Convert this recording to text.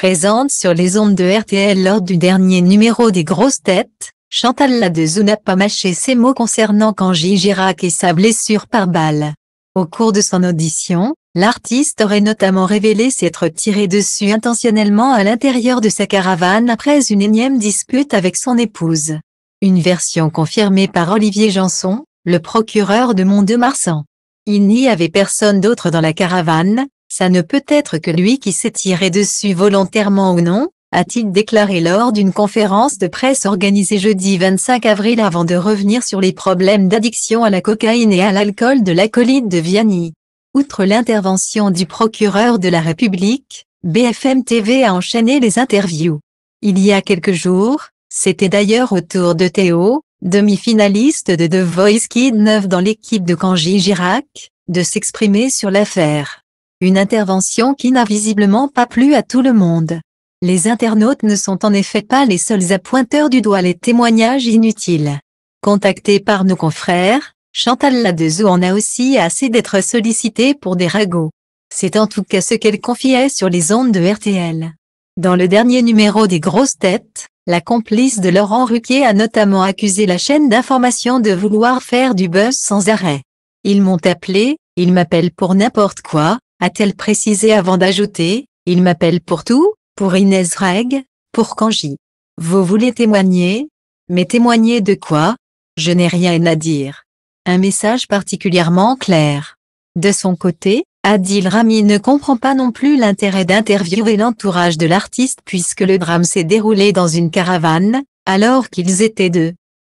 Présente sur les ondes de RTL lors du dernier numéro des grosses têtes, Chantal Ladezou n'a pas mâché ses mots concernant Kangi Girac et sa blessure par balle. Au cours de son audition, l'artiste aurait notamment révélé s'être tiré dessus intentionnellement à l'intérieur de sa caravane après une énième dispute avec son épouse. Une version confirmée par Olivier Janson, le procureur de Mont-de-Marsan. Il n'y avait personne d'autre dans la caravane, ça ne peut être que lui qui s'est tiré dessus volontairement ou non, a-t-il déclaré lors d'une conférence de presse organisée jeudi 25 avril avant de revenir sur les problèmes d'addiction à la cocaïne et à l'alcool de l'acolyte de Viani. Outre l'intervention du procureur de la République, BFM TV a enchaîné les interviews. Il y a quelques jours, c'était d'ailleurs au tour de Théo, demi-finaliste de The Voice Kid 9 dans l'équipe de Kanji Girac, de s'exprimer sur l'affaire. Une intervention qui n'a visiblement pas plu à tout le monde. Les internautes ne sont en effet pas les seuls à pointer du doigt les témoignages inutiles. Contactée par nos confrères, Chantal Ladezou en a aussi assez d'être sollicitée pour des ragots. C'est en tout cas ce qu'elle confiait sur les ondes de RTL. Dans le dernier numéro des Grosses Têtes, la complice de Laurent Ruquier a notamment accusé la chaîne d'information de vouloir faire du buzz sans arrêt. Ils m'ont appelé, ils m'appellent pour n'importe quoi, a-t-elle précisé avant d'ajouter, il m'appelle pour tout, pour Inès Reg, pour Kanji. Vous voulez témoigner Mais témoigner de quoi Je n'ai rien à dire. Un message particulièrement clair. De son côté, Adil Rami ne comprend pas non plus l'intérêt d'interviewer l'entourage de l'artiste puisque le drame s'est déroulé dans une caravane, alors qu'ils étaient deux.